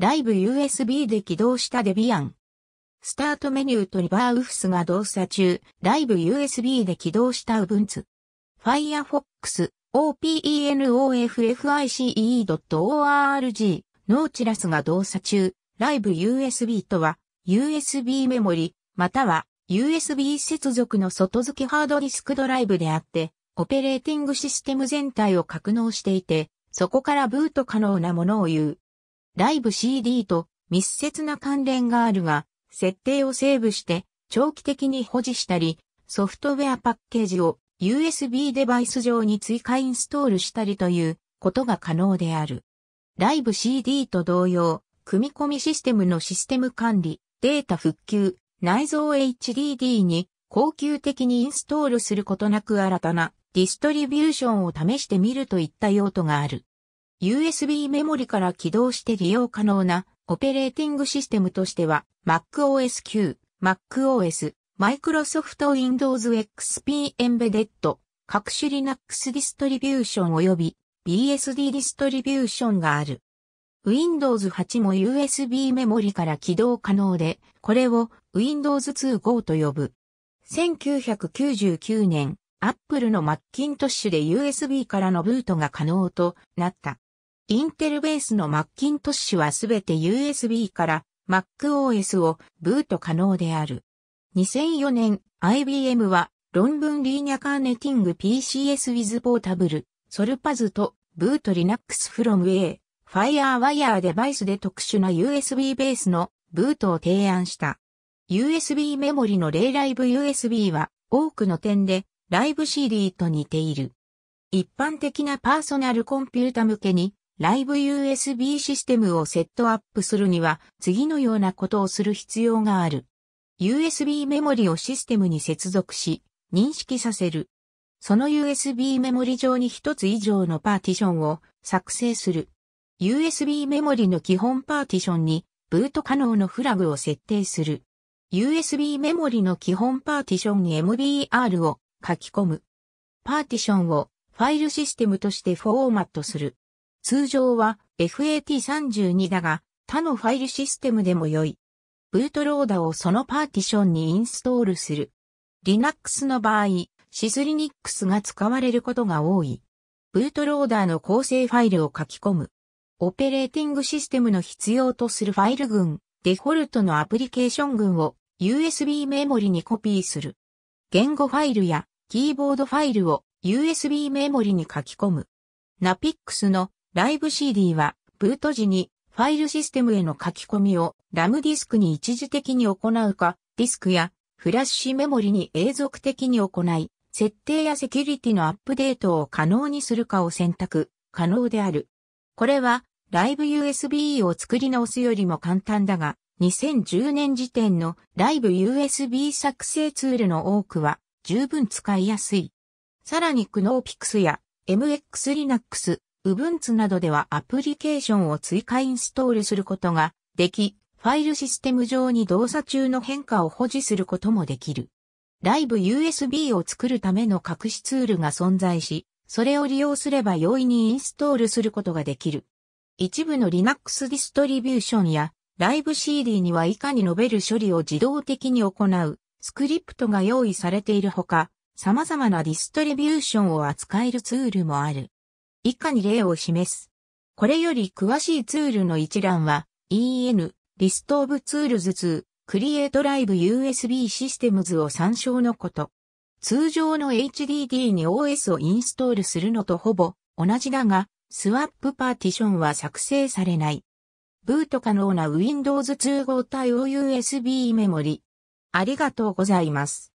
ライブ USB で起動したデビアン。スタートメニューとリバーウフスが動作中、ライブ USB で起動した Ubuntu。Firefox、openoffice.org、ノーチラスが動作中、ライブ USB とは、USB メモリ、または USB 接続の外付けハードディスクドライブであって、オペレーティングシステム全体を格納していて、そこからブート可能なものを言う。ライブ CD と密接な関連があるが、設定をセーブして長期的に保持したり、ソフトウェアパッケージを USB デバイス上に追加インストールしたりということが可能である。ライブ CD と同様、組み込みシステムのシステム管理、データ復旧、内蔵 HDD に恒久的にインストールすることなく新たなディストリビューションを試してみるといった用途がある。USB メモリから起動して利用可能なオペレーティングシステムとしては MacOS 9、MacOS、Microsoft Windows XP Embedded、各種 Linux ディストリビューション及び BSD ディストリビューションがある。Windows 8も USB メモリから起動可能で、これを Windows 2 Go と呼ぶ。1999年、Apple の Macintosh で USB からのブートが可能となった。インテルベースのマッキントッシュはすべて USB から MacOS をブート可能である。2004年、IBM は論文リーニャカーネティング PCS with Portable、ソルパズとブート Linux from A、FireWire デバイスで特殊な USB ベースのブートを提案した。USB メモリの例ライブ USB は多くの点でライブ CD と似ている。一般的なパーソナルコンピュータ向けにライブ USB システムをセットアップするには次のようなことをする必要がある。USB メモリをシステムに接続し、認識させる。その USB メモリ上に一つ以上のパーティションを作成する。USB メモリの基本パーティションにブート可能のフラグを設定する。USB メモリの基本パーティションに MBR を書き込む。パーティションをファイルシステムとしてフォーマットする。通常は FAT32 だが、他のファイルシステムでも良い。ブートローダをそのパーティションにインストールする。Linux の場合、SysLinux が使われることが多い。ブートローダーの構成ファイルを書き込む。オペレーティングシステムの必要とするファイル群、デフォルトのアプリケーション群を USB メモリにコピーする。言語ファイルやキーボードファイルを USB メモリに書き込む。ナピックスのライブ CD は、ブート時にファイルシステムへの書き込みをラムディスクに一時的に行うか、ディスクやフラッシュメモリに永続的に行い、設定やセキュリティのアップデートを可能にするかを選択、可能である。これは、ライブ USB を作り直すよりも簡単だが、2010年時点のライブ USB 作成ツールの多くは十分使いやすい。さらにク n o ピ p i x や MX Linux、Ubuntu などではアプリケーションを追加インストールすることができ、ファイルシステム上に動作中の変化を保持することもできる。ライブ USB を作るための隠しツールが存在し、それを利用すれば容易にインストールすることができる。一部の Linux ディストリビューションやライブ CD には以下に述べる処理を自動的に行うスクリプトが用意されているほか、様々なディストリビューションを扱えるツールもある。以下に例を示す。これより詳しいツールの一覧は EN リストオブツールズ2クリエイトライブ USB システムズを参照のこと。通常の HDD に OS をインストールするのとほぼ同じだが、スワップパーティションは作成されない。ブート可能な Windows 2合対応 USB メモリ。ありがとうございます。